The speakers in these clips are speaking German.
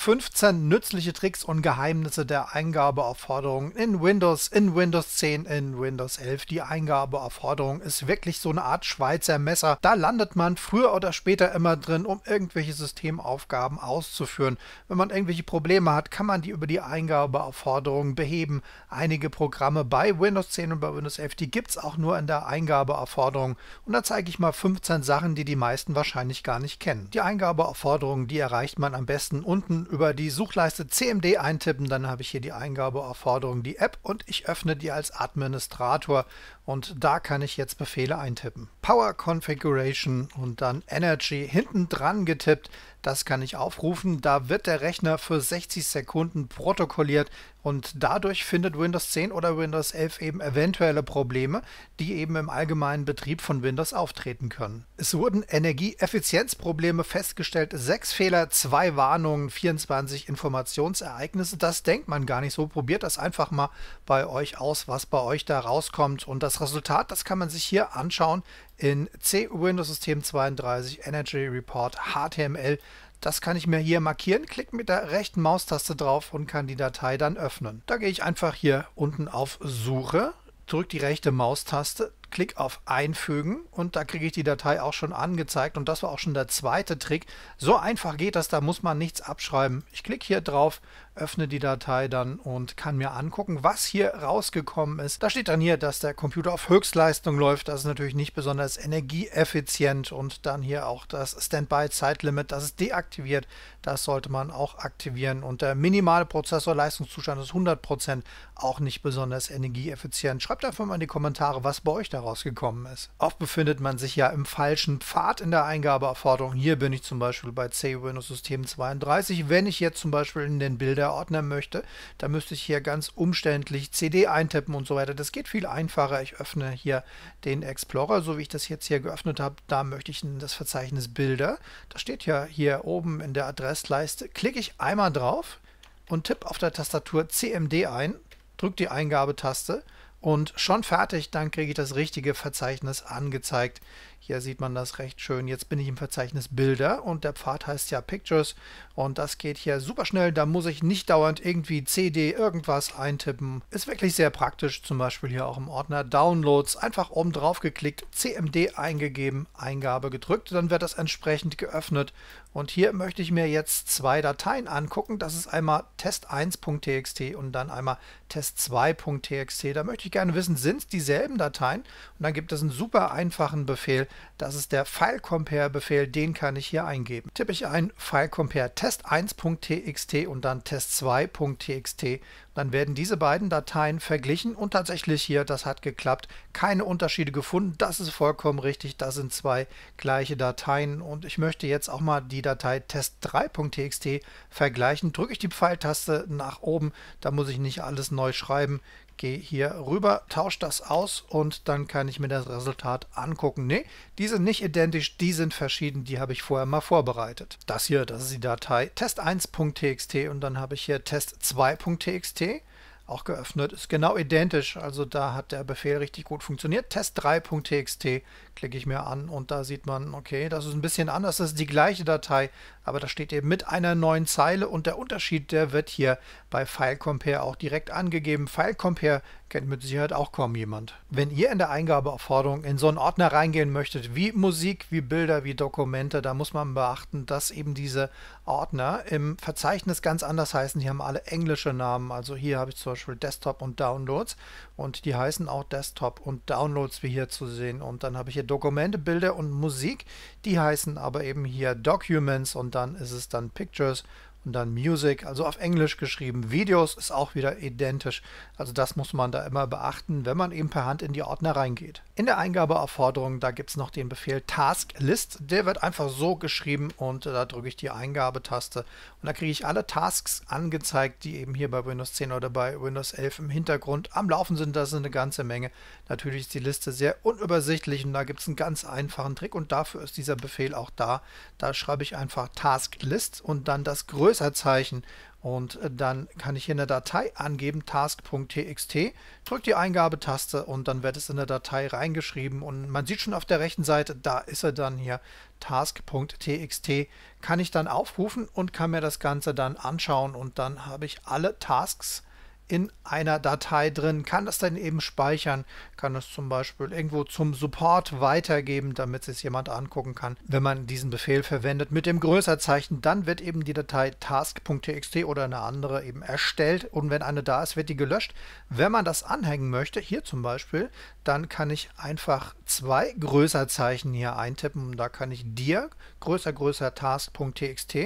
15 nützliche Tricks und Geheimnisse der Eingabeaufforderung in Windows, in Windows 10, in Windows 11. Die Eingabeaufforderung ist wirklich so eine Art Schweizer Messer. Da landet man früher oder später immer drin, um irgendwelche Systemaufgaben auszuführen. Wenn man irgendwelche Probleme hat, kann man die über die Eingabeaufforderung beheben. Einige Programme bei Windows 10 und bei Windows 11, die gibt es auch nur in der Eingabeaufforderung. Und da zeige ich mal 15 Sachen, die die meisten wahrscheinlich gar nicht kennen. Die Eingabeaufforderung, die erreicht man am besten unten über die Suchleiste CMD eintippen, dann habe ich hier die Eingabeaufforderung, die App und ich öffne die als Administrator und da kann ich jetzt Befehle eintippen. Power Configuration und dann Energy hinten dran getippt das kann ich aufrufen, da wird der Rechner für 60 Sekunden protokolliert und dadurch findet Windows 10 oder Windows 11 eben eventuelle Probleme, die eben im allgemeinen Betrieb von Windows auftreten können. Es wurden Energieeffizienzprobleme festgestellt, sechs Fehler, zwei Warnungen, 24 Informationsereignisse. Das denkt man gar nicht so. Probiert das einfach mal bei euch aus, was bei euch da rauskommt. Und das Resultat, das kann man sich hier anschauen in C Windows System 32 Energy Report HTML. Das kann ich mir hier markieren, klicke mit der rechten Maustaste drauf und kann die Datei dann öffnen. Da gehe ich einfach hier unten auf Suche, drücke die rechte Maustaste, Klick auf Einfügen und da kriege ich die Datei auch schon angezeigt und das war auch schon der zweite Trick. So einfach geht das, da muss man nichts abschreiben. Ich klicke hier drauf, öffne die Datei dann und kann mir angucken, was hier rausgekommen ist. Da steht dann hier, dass der Computer auf Höchstleistung läuft. Das ist natürlich nicht besonders energieeffizient und dann hier auch das Standby-Zeitlimit, das ist deaktiviert. Das sollte man auch aktivieren und der minimale Prozessorleistungszustand ist 100%, auch nicht besonders energieeffizient. Schreibt einfach mal in die Kommentare, was bei euch da herausgekommen ist. Oft befindet man sich ja im falschen Pfad in der Eingabeerforderung. Hier bin ich zum Beispiel bei C Windows System 32. Wenn ich jetzt zum Beispiel in den Bilderordner möchte, dann müsste ich hier ganz umständlich CD eintippen und so weiter. Das geht viel einfacher. Ich öffne hier den Explorer, so wie ich das jetzt hier geöffnet habe. Da möchte ich in das Verzeichnis Bilder. Das steht ja hier oben in der Adressleiste. Klicke ich einmal drauf und tippe auf der Tastatur CMD ein, drücke die Eingabetaste und schon fertig, dann kriege ich das richtige Verzeichnis angezeigt. Hier sieht man das recht schön. Jetzt bin ich im Verzeichnis Bilder und der Pfad heißt ja Pictures und das geht hier super schnell. Da muss ich nicht dauernd irgendwie CD irgendwas eintippen. Ist wirklich sehr praktisch, zum Beispiel hier auch im Ordner Downloads. Einfach oben drauf geklickt, CMD eingegeben, Eingabe gedrückt, dann wird das entsprechend geöffnet. Und hier möchte ich mir jetzt zwei Dateien angucken. Das ist einmal test1.txt und dann einmal test2.txt. Da möchte ich gerne wissen, sind es dieselben Dateien? Und dann gibt es einen super einfachen Befehl, das ist der File-Compare-Befehl, den kann ich hier eingeben. Tippe ich ein File-Compare test1.txt und dann test2.txt. Dann werden diese beiden Dateien verglichen und tatsächlich hier, das hat geklappt, keine Unterschiede gefunden. Das ist vollkommen richtig, das sind zwei gleiche Dateien und ich möchte jetzt auch mal die Datei test3.txt vergleichen. Drücke ich die Pfeiltaste nach oben, da muss ich nicht alles neu schreiben gehe hier rüber, tausche das aus und dann kann ich mir das Resultat angucken. Ne, die sind nicht identisch, die sind verschieden, die habe ich vorher mal vorbereitet. Das hier, das ist die Datei test1.txt und dann habe ich hier test2.txt auch geöffnet, ist genau identisch, also da hat der Befehl richtig gut funktioniert. Test3.txt Klicke ich mir an und da sieht man, okay, das ist ein bisschen anders, das ist die gleiche Datei, aber da steht eben mit einer neuen Zeile und der Unterschied, der wird hier bei File Compare auch direkt angegeben. File Compare kennt mit Sicherheit auch kaum jemand. Wenn ihr in der Eingabeaufforderung in so einen Ordner reingehen möchtet, wie Musik, wie Bilder, wie Dokumente, da muss man beachten, dass eben diese Ordner im Verzeichnis ganz anders heißen. Die haben alle englische Namen. Also hier habe ich zum Beispiel Desktop und Downloads und die heißen auch Desktop und Downloads, wie hier zu sehen. Und dann habe ich hier Dokumente, Bilder und Musik. Die heißen aber eben hier Documents und dann ist es dann Pictures und dann Music, also auf Englisch geschrieben. Videos ist auch wieder identisch, also das muss man da immer beachten, wenn man eben per Hand in die Ordner reingeht. In der Eingabeaufforderung, da gibt es noch den Befehl Task List, der wird einfach so geschrieben und da drücke ich die Eingabetaste und da kriege ich alle Tasks angezeigt, die eben hier bei Windows 10 oder bei Windows 11 im Hintergrund am Laufen sind. Das ist eine ganze Menge. Natürlich ist die Liste sehr unübersichtlich und da gibt es einen ganz einfachen Trick und dafür ist dieser Befehl auch da. Da schreibe ich einfach Task List und dann das größte Vergrößerzeichen und äh, dann kann ich hier eine Datei angeben, task.txt, drücke die Eingabetaste und dann wird es in der Datei reingeschrieben und man sieht schon auf der rechten Seite, da ist er dann hier, task.txt, kann ich dann aufrufen und kann mir das Ganze dann anschauen und dann habe ich alle Tasks in einer Datei drin, kann das dann eben speichern, kann es zum Beispiel irgendwo zum Support weitergeben, damit es jemand angucken kann. Wenn man diesen Befehl verwendet mit dem Größerzeichen, dann wird eben die Datei task.txt oder eine andere eben erstellt und wenn eine da ist, wird die gelöscht. Wenn man das anhängen möchte, hier zum Beispiel, dann kann ich einfach zwei Größerzeichen hier eintippen. und Da kann ich dir größer größer task.txt,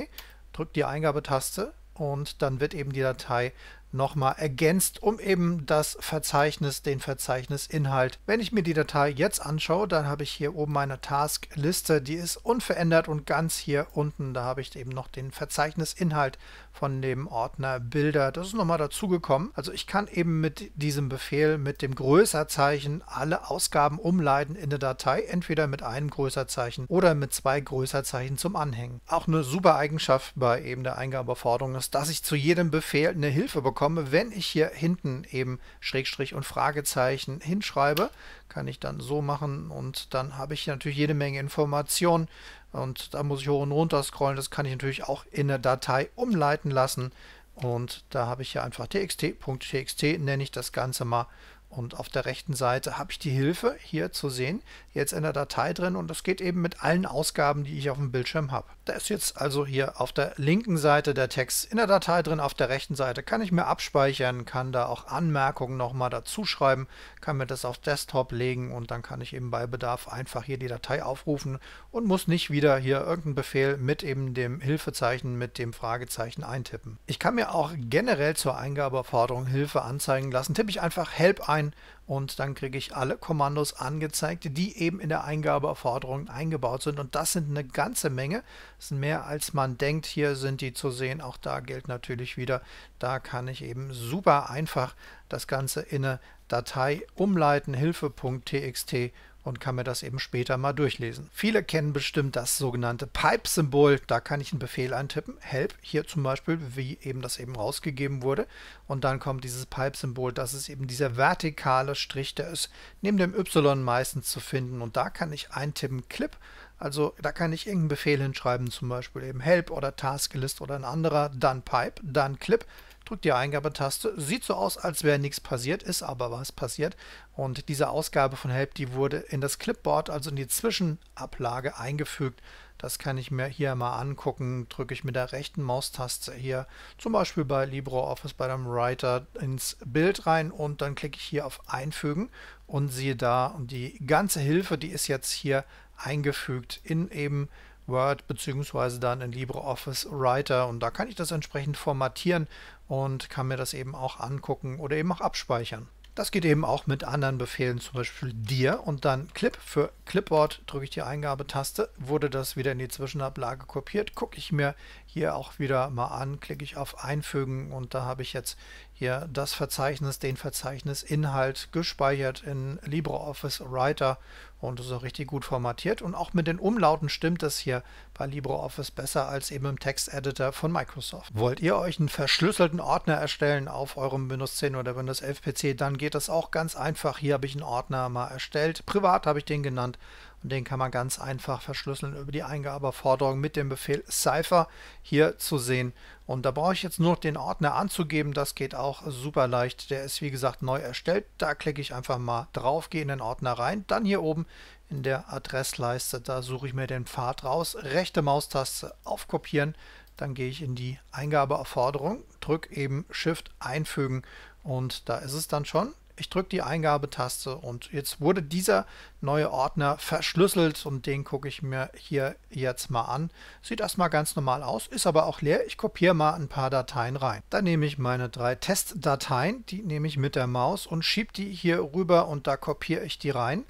drücke die Eingabetaste und dann wird eben die Datei nochmal ergänzt, um eben das Verzeichnis, den Verzeichnisinhalt. Wenn ich mir die Datei jetzt anschaue, dann habe ich hier oben meine Taskliste, die ist unverändert und ganz hier unten, da habe ich eben noch den Verzeichnisinhalt von dem Ordner Bilder. Das ist nochmal dazugekommen. Also ich kann eben mit diesem Befehl, mit dem Größerzeichen, alle Ausgaben umleiten in eine Datei, entweder mit einem Größerzeichen oder mit zwei Größerzeichen zum Anhängen. Auch eine super Eigenschaft bei eben der Eingabeforderung ist, dass ich zu jedem Befehl eine Hilfe bekomme bekomme. Wenn ich hier hinten eben Schrägstrich und Fragezeichen hinschreibe, kann ich dann so machen und dann habe ich natürlich jede Menge Informationen und da muss ich hoch und runter scrollen. Das kann ich natürlich auch in der Datei umleiten lassen und da habe ich hier einfach txt.txt, nenne ich das Ganze mal und auf der rechten Seite habe ich die Hilfe hier zu sehen jetzt in der Datei drin und das geht eben mit allen Ausgaben, die ich auf dem Bildschirm habe. Da ist jetzt also hier auf der linken Seite der Text in der Datei drin, auf der rechten Seite kann ich mir abspeichern, kann da auch Anmerkungen nochmal dazu schreiben, kann mir das auf Desktop legen und dann kann ich eben bei Bedarf einfach hier die Datei aufrufen und muss nicht wieder hier irgendeinen Befehl mit eben dem Hilfezeichen, mit dem Fragezeichen eintippen. Ich kann mir auch generell zur Eingabeforderung Hilfe anzeigen lassen, tippe ich einfach Help ein und dann kriege ich alle Kommandos angezeigt, die eben in der Eingabeforderung eingebaut sind und das sind eine ganze Menge, das sind mehr als man denkt, hier sind die zu sehen, auch da gilt natürlich wieder, da kann ich eben super einfach das Ganze in eine Datei umleiten, hilfe.txt und kann mir das eben später mal durchlesen. Viele kennen bestimmt das sogenannte Pipe-Symbol. Da kann ich einen Befehl eintippen, help, hier zum Beispiel, wie eben das eben rausgegeben wurde. Und dann kommt dieses Pipe-Symbol, das ist eben dieser vertikale Strich, der ist neben dem Y meistens zu finden. Und da kann ich eintippen, Clip. Also da kann ich irgendeinen Befehl hinschreiben, zum Beispiel eben help oder Tasklist oder ein anderer, dann Pipe, dann Clip drückt die Eingabetaste. Sieht so aus, als wäre nichts passiert, ist aber was passiert. Und diese Ausgabe von Help, die wurde in das Clipboard, also in die Zwischenablage eingefügt. Das kann ich mir hier mal angucken. Drücke ich mit der rechten Maustaste hier zum Beispiel bei LibreOffice, bei einem Writer ins Bild rein und dann klicke ich hier auf Einfügen und siehe da, die ganze Hilfe, die ist jetzt hier eingefügt in eben Word bzw. dann in LibreOffice Writer und da kann ich das entsprechend formatieren und kann mir das eben auch angucken oder eben auch abspeichern. Das geht eben auch mit anderen Befehlen, zum Beispiel dir und dann Clip. Für Clipboard drücke ich die Eingabetaste, wurde das wieder in die Zwischenablage kopiert, gucke ich mir hier auch wieder mal an, klicke ich auf Einfügen und da habe ich jetzt hier das Verzeichnis, den Verzeichnisinhalt gespeichert in LibreOffice Writer und das ist auch richtig gut formatiert. Und auch mit den Umlauten stimmt das hier bei LibreOffice besser als eben im Texteditor von Microsoft. Wollt ihr euch einen verschlüsselten Ordner erstellen auf eurem Windows 10 oder Windows 11 PC, dann geht das auch ganz einfach. Hier habe ich einen Ordner mal erstellt. Privat habe ich den genannt. Und den kann man ganz einfach verschlüsseln über die Eingabeforderung mit dem Befehl Cipher hier zu sehen. Und da brauche ich jetzt nur noch den Ordner anzugeben. Das geht auch super leicht. Der ist wie gesagt neu erstellt. Da klicke ich einfach mal drauf, gehe in den Ordner rein. Dann hier oben in der Adressleiste. Da suche ich mir den Pfad raus, rechte Maustaste aufkopieren. dann gehe ich in die Eingabeaufforderung, drücke eben Shift einfügen und da ist es dann schon. Ich drücke die Eingabetaste und jetzt wurde dieser neue Ordner verschlüsselt und den gucke ich mir hier jetzt mal an. Sieht erstmal ganz normal aus, ist aber auch leer. Ich kopiere mal ein paar Dateien rein. Dann nehme ich meine drei Testdateien, die nehme ich mit der Maus und schiebe die hier rüber und da kopiere ich die rein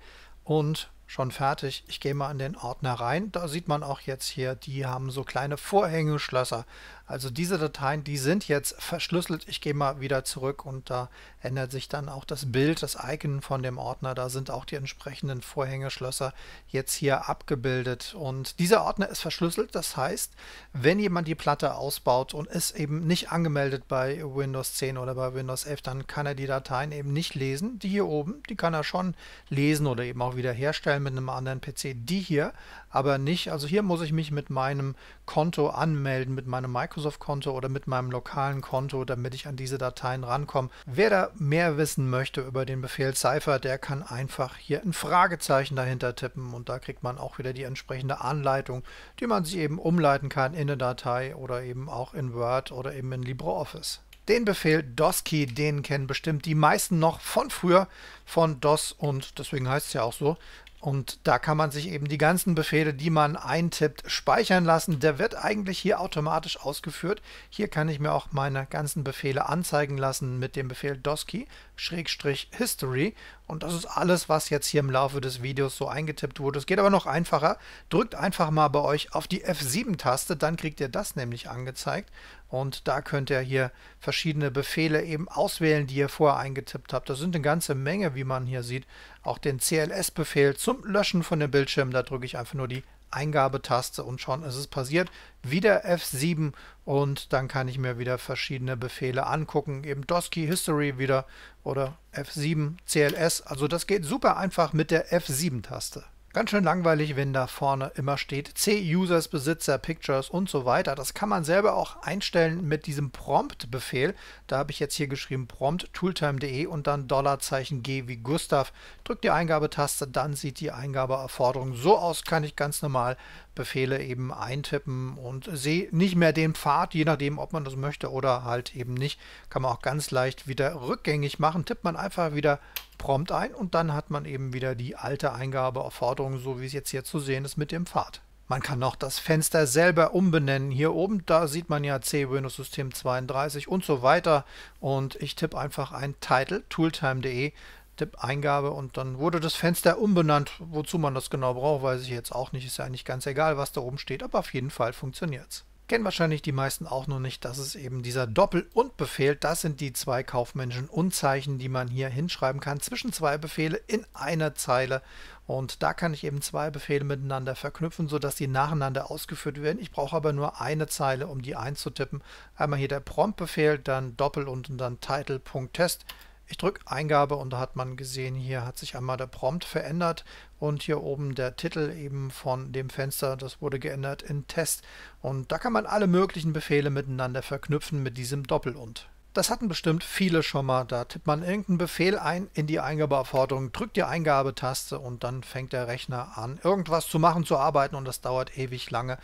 und schon fertig. Ich gehe mal in den Ordner rein. Da sieht man auch jetzt hier, die haben so kleine Vorhängeschlösser. Also diese Dateien, die sind jetzt verschlüsselt. Ich gehe mal wieder zurück und da ändert sich dann auch das Bild, das Icon von dem Ordner. Da sind auch die entsprechenden Vorhängeschlösser jetzt hier abgebildet. Und dieser Ordner ist verschlüsselt. Das heißt, wenn jemand die Platte ausbaut und ist eben nicht angemeldet bei Windows 10 oder bei Windows 11, dann kann er die Dateien eben nicht lesen. Die hier oben, die kann er schon lesen oder eben auch wieder herstellen mit einem anderen PC. Die hier aber nicht, also hier muss ich mich mit meinem Konto anmelden, mit meinem Microsoft-Konto oder mit meinem lokalen Konto, damit ich an diese Dateien rankomme. Wer da mehr wissen möchte über den Befehl Cypher, der kann einfach hier ein Fragezeichen dahinter tippen und da kriegt man auch wieder die entsprechende Anleitung, die man sich eben umleiten kann in eine Datei oder eben auch in Word oder eben in LibreOffice. Den Befehl DOSKey, den kennen bestimmt die meisten noch von früher von DOS und deswegen heißt es ja auch so. Und da kann man sich eben die ganzen Befehle, die man eintippt, speichern lassen. Der wird eigentlich hier automatisch ausgeführt. Hier kann ich mir auch meine ganzen Befehle anzeigen lassen mit dem Befehl doski-history. Und das ist alles, was jetzt hier im Laufe des Videos so eingetippt wurde. Es geht aber noch einfacher. Drückt einfach mal bei euch auf die F7-Taste, dann kriegt ihr das nämlich angezeigt. Und da könnt ihr hier verschiedene Befehle eben auswählen, die ihr vorher eingetippt habt. Das sind eine ganze Menge, wie man hier sieht. Auch den CLS-Befehl zum Löschen von dem Bildschirm, da drücke ich einfach nur die Eingabetaste und schon ist es passiert. Wieder F7 und dann kann ich mir wieder verschiedene Befehle angucken. Eben Doski History wieder oder F7 CLS. Also das geht super einfach mit der F7-Taste. Ganz schön langweilig, wenn da vorne immer steht C-Users, Besitzer, Pictures und so weiter. Das kann man selber auch einstellen mit diesem Prompt-Befehl. Da habe ich jetzt hier geschrieben prompt tooltime.de und dann Dollarzeichen G wie Gustav. Drückt die Eingabetaste, dann sieht die Eingabeerforderung so aus, kann ich ganz normal Befehle eben eintippen und sehe nicht mehr den Pfad, je nachdem, ob man das möchte oder halt eben nicht. Kann man auch ganz leicht wieder rückgängig machen. Tippt man einfach wieder prompt ein und dann hat man eben wieder die alte Eingabe auf Forderung, so wie es jetzt hier zu sehen ist mit dem Pfad. Man kann auch das Fenster selber umbenennen. Hier oben, da sieht man ja C Windows System 32 und so weiter. Und ich tippe einfach ein Title, tooltime.de. Tipp-Eingabe und dann wurde das Fenster umbenannt. Wozu man das genau braucht, weiß ich jetzt auch nicht. Ist ja eigentlich ganz egal, was da oben steht, aber auf jeden Fall funktioniert es. Kennen wahrscheinlich die meisten auch noch nicht, dass es eben dieser Doppel- und Befehl, das sind die zwei kaufmännischen Unzeichen, die man hier hinschreiben kann, zwischen zwei Befehle in einer Zeile. Und da kann ich eben zwei Befehle miteinander verknüpfen, sodass die nacheinander ausgeführt werden. Ich brauche aber nur eine Zeile, um die einzutippen. Einmal hier der Prompt-Befehl, dann Doppel- und, und dann Title.test. Ich drücke Eingabe und da hat man gesehen, hier hat sich einmal der Prompt verändert und hier oben der Titel eben von dem Fenster, das wurde geändert in Test. Und da kann man alle möglichen Befehle miteinander verknüpfen mit diesem Doppel-Und. Das hatten bestimmt viele schon mal. Da tippt man irgendeinen Befehl ein in die Eingabeaufforderung, drückt die Eingabetaste und dann fängt der Rechner an, irgendwas zu machen, zu arbeiten und das dauert ewig lange.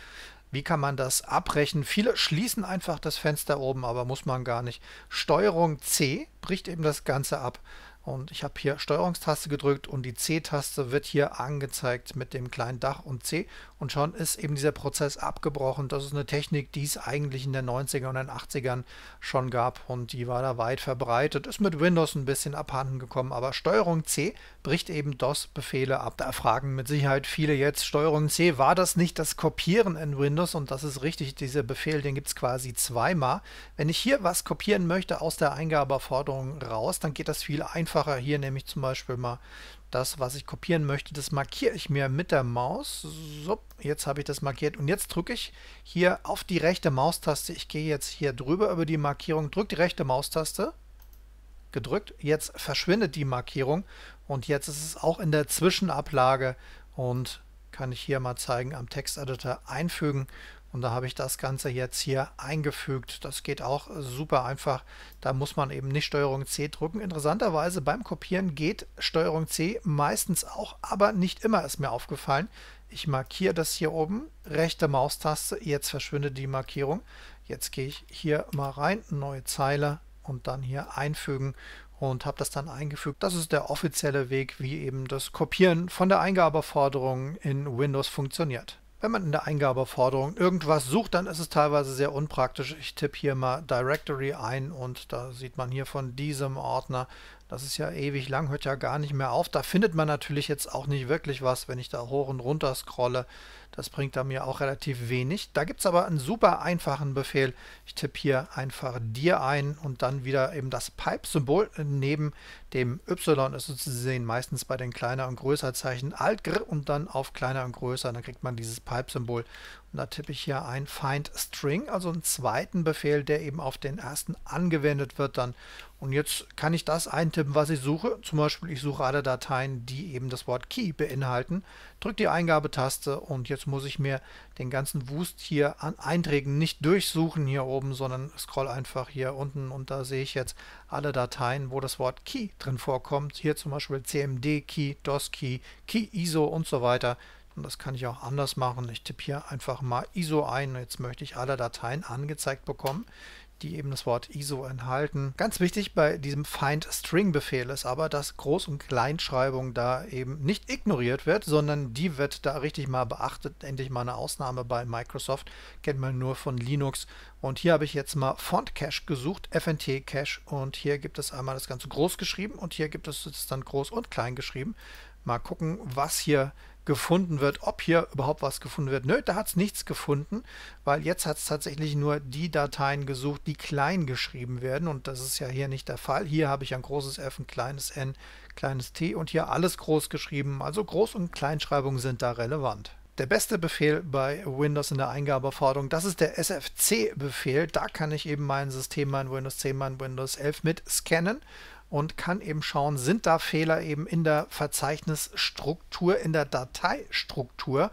Wie kann man das abbrechen? Viele schließen einfach das Fenster oben, aber muss man gar nicht. Steuerung C bricht eben das Ganze ab. Und ich habe hier Steuerungstaste gedrückt und die C-Taste wird hier angezeigt mit dem kleinen Dach und C und schon ist eben dieser Prozess abgebrochen. Das ist eine Technik, die es eigentlich in den 90er und den 80ern schon gab und die war da weit verbreitet. Ist mit Windows ein bisschen abhanden gekommen, aber Steuerung C bricht eben DOS-Befehle ab. Da fragen mit Sicherheit viele jetzt, Steuerung C, war das nicht das Kopieren in Windows? Und das ist richtig, dieser Befehl, den gibt es quasi zweimal. Wenn ich hier was kopieren möchte aus der Eingabeforderung raus, dann geht das viel einfacher. Hier nehme ich zum Beispiel mal das, was ich kopieren möchte, das markiere ich mir mit der Maus. So, jetzt habe ich das markiert und jetzt drücke ich hier auf die rechte Maustaste. Ich gehe jetzt hier drüber über die Markierung, drücke die rechte Maustaste, gedrückt. Jetzt verschwindet die Markierung und jetzt ist es auch in der Zwischenablage und kann ich hier mal zeigen, am Texteditor einfügen und da habe ich das Ganze jetzt hier eingefügt. Das geht auch super einfach. Da muss man eben nicht Steuerung C drücken. Interessanterweise beim Kopieren geht Steuerung C meistens auch, aber nicht immer ist mir aufgefallen. Ich markiere das hier oben, rechte Maustaste, jetzt verschwindet die Markierung. Jetzt gehe ich hier mal rein, neue Zeile und dann hier einfügen und habe das dann eingefügt. Das ist der offizielle Weg, wie eben das Kopieren von der Eingabeforderung in Windows funktioniert. Wenn man in der Eingabeforderung irgendwas sucht, dann ist es teilweise sehr unpraktisch. Ich tippe hier mal Directory ein und da sieht man hier von diesem Ordner das ist ja ewig lang, hört ja gar nicht mehr auf. Da findet man natürlich jetzt auch nicht wirklich was, wenn ich da hoch und runter scrolle. Das bringt da mir auch relativ wenig. Da gibt es aber einen super einfachen Befehl. Ich tippe hier einfach dir ein und dann wieder eben das Pipe-Symbol neben dem Y ist zu sehen. Meistens bei den kleiner und größer Zeichen Alt und dann auf kleiner und größer. Dann kriegt man dieses Pipe-Symbol und da tippe ich hier ein Find String, also einen zweiten Befehl, der eben auf den ersten angewendet wird dann. Und jetzt kann ich das eintippen, was ich suche. Zum Beispiel, ich suche alle Dateien, die eben das Wort Key beinhalten. Drücke die Eingabetaste und jetzt muss ich mir den ganzen Wust hier an Einträgen nicht durchsuchen hier oben, sondern scroll einfach hier unten und da sehe ich jetzt alle Dateien, wo das Wort Key drin vorkommt. Hier zum Beispiel CMD Key, DOS Key, Key ISO und so weiter. Und das kann ich auch anders machen. Ich tippe hier einfach mal ISO ein. Jetzt möchte ich alle Dateien angezeigt bekommen, die eben das Wort ISO enthalten. Ganz wichtig bei diesem Find String Befehl ist aber, dass Groß- und Kleinschreibung da eben nicht ignoriert wird, sondern die wird da richtig mal beachtet. Endlich mal eine Ausnahme bei Microsoft, kennt man nur von Linux. Und hier habe ich jetzt mal Font Cache gesucht, FNT Cache und hier gibt es einmal das Ganze groß geschrieben und hier gibt es es dann groß und klein geschrieben. Mal gucken, was hier gefunden wird, ob hier überhaupt was gefunden wird. Nö, da hat es nichts gefunden, weil jetzt hat es tatsächlich nur die Dateien gesucht, die klein geschrieben werden und das ist ja hier nicht der Fall. Hier habe ich ein großes F, ein kleines N, kleines T und hier alles groß geschrieben. Also Groß- und Kleinschreibung sind da relevant. Der beste Befehl bei Windows in der Eingabeforderung, das ist der SFC-Befehl. Da kann ich eben mein System, mein Windows 10, mein Windows 11 mit scannen und kann eben schauen, sind da Fehler eben in der Verzeichnisstruktur, in der Dateistruktur.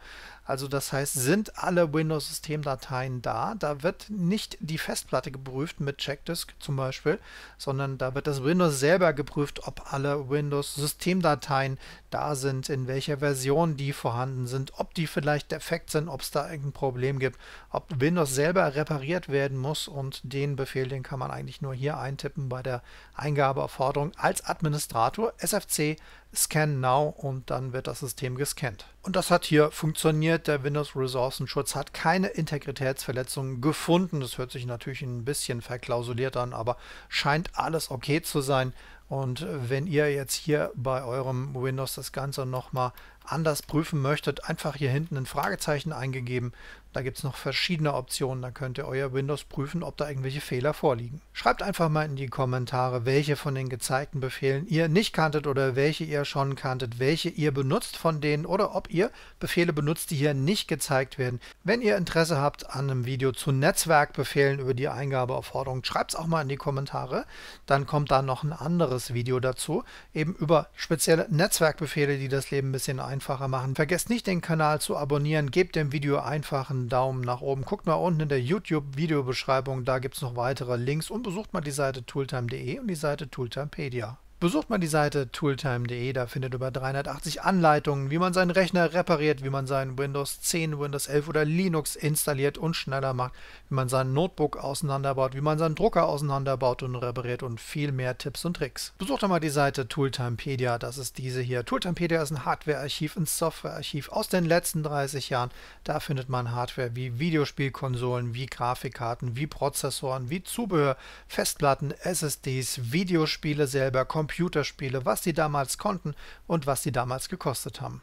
Also das heißt, sind alle Windows-Systemdateien da? Da wird nicht die Festplatte geprüft mit Checkdisk zum Beispiel, sondern da wird das Windows selber geprüft, ob alle Windows-Systemdateien da sind, in welcher Version die vorhanden sind, ob die vielleicht defekt sind, ob es da irgendein Problem gibt, ob Windows selber repariert werden muss und den Befehl, den kann man eigentlich nur hier eintippen bei der Eingabeerforderung als Administrator sfc Scan Now und dann wird das System gescannt. Und das hat hier funktioniert. Der Windows-Ressourcenschutz hat keine Integritätsverletzungen gefunden. Das hört sich natürlich ein bisschen verklausuliert an, aber scheint alles okay zu sein. Und wenn ihr jetzt hier bei eurem Windows das Ganze nochmal anders prüfen möchtet, einfach hier hinten ein Fragezeichen eingegeben. Da gibt es noch verschiedene Optionen, da könnt ihr euer Windows prüfen, ob da irgendwelche Fehler vorliegen. Schreibt einfach mal in die Kommentare, welche von den gezeigten Befehlen ihr nicht kanntet oder welche ihr schon kanntet, welche ihr benutzt von denen oder ob ihr Befehle benutzt, die hier nicht gezeigt werden. Wenn ihr Interesse habt an einem Video zu Netzwerkbefehlen über die Eingabeaufforderung, schreibt es auch mal in die Kommentare. Dann kommt da noch ein anderes Video dazu, eben über spezielle Netzwerkbefehle, die das Leben ein bisschen ein einfacher machen. Vergesst nicht, den Kanal zu abonnieren. Gebt dem Video einfach einen Daumen nach oben. Guckt mal unten in der YouTube-Videobeschreibung, da gibt es noch weitere Links. Und besucht mal die Seite tooltime.de und die Seite tooltimepedia. Besucht mal die Seite tooltime.de, da findet über 380 Anleitungen, wie man seinen Rechner repariert, wie man seinen Windows 10, Windows 11 oder Linux installiert und schneller macht, wie man sein Notebook auseinanderbaut, wie man seinen Drucker auseinanderbaut und repariert und viel mehr Tipps und Tricks. Besucht doch mal die Seite Tooltimepedia, das ist diese hier. Tooltimepedia ist ein Hardwarearchiv, ein Softwarearchiv aus den letzten 30 Jahren. Da findet man Hardware wie Videospielkonsolen, wie Grafikkarten, wie Prozessoren, wie Zubehör, Festplatten, SSDs, Videospiele selber, Computer, Computerspiele, was sie damals konnten und was sie damals gekostet haben.